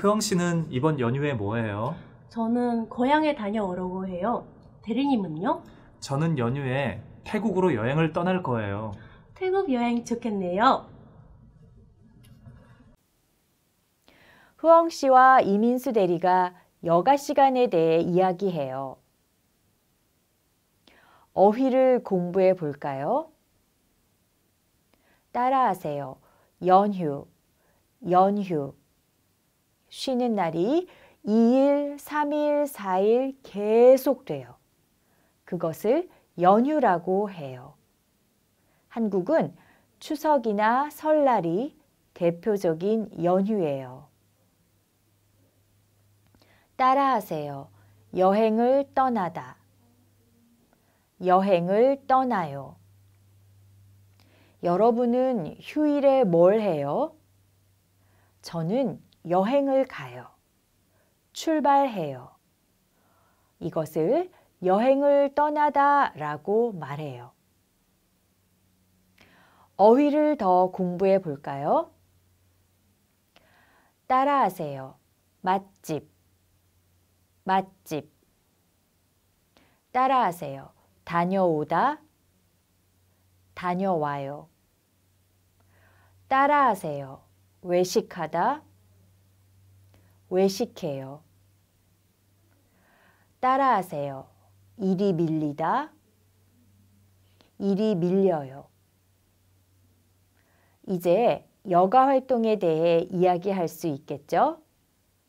흐영 씨는 이번 연휴에 뭐해요? 저는 고향에 다녀오려고 해요. 대리님은요? 저는 연휴에 태국으로 여행을 떠날 거예요. 태국 여행 좋겠네요. 후엉 씨와 이민수 대리가 여가 시간에 대해 이야기해요. 어휘를 공부해 볼까요? 따라하세요. 연휴, 연휴. 쉬는 날이 2일, 3일, 4일 계속돼요. 그것을 연휴라고 해요. 한국은 추석이나 설날이 대표적인 연휴예요. 따라하세요. 여행을 떠나다. 여행을 떠나요. 여러분은 휴일에 뭘 해요? 저는 여행을 가요. 출발해요. 이것을 여행을 떠나다 라고 말해요. 어휘를 더 공부해 볼까요? 따라하세요. 맛집, 맛집. 따라하세요. 다녀오다, 다녀와요. 따라하세요. 외식하다, 외식해요. 따라하세요. 일이 밀리다. 일이 밀려요. 이제 여가 활동에 대해 이야기할 수 있겠죠?